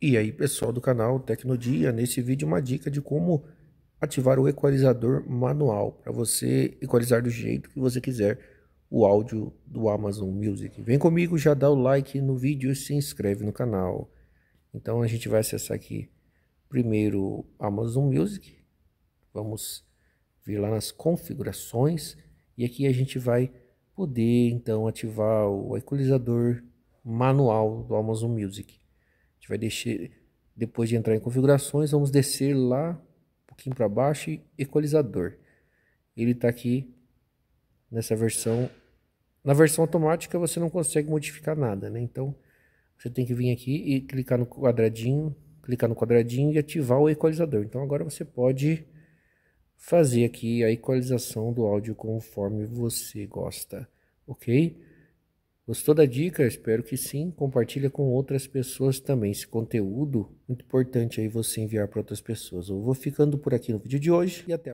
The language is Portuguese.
E aí, pessoal do canal Tecnodia, nesse vídeo uma dica de como ativar o equalizador manual para você equalizar do jeito que você quiser o áudio do Amazon Music. Vem comigo, já dá o like no vídeo e se inscreve no canal. Então a gente vai acessar aqui primeiro Amazon Music. Vamos vir lá nas configurações e aqui a gente vai poder então ativar o equalizador manual do Amazon Music gente vai deixar, depois de entrar em configurações, vamos descer lá um pouquinho para baixo e equalizador. Ele está aqui nessa versão. Na versão automática você não consegue modificar nada, né? Então você tem que vir aqui e clicar no quadradinho, clicar no quadradinho e ativar o equalizador. Então agora você pode fazer aqui a equalização do áudio conforme você gosta, ok? Gostou da dica? Espero que sim. Compartilha com outras pessoas também esse conteúdo. Muito importante aí você enviar para outras pessoas. Eu vou ficando por aqui no vídeo de hoje e até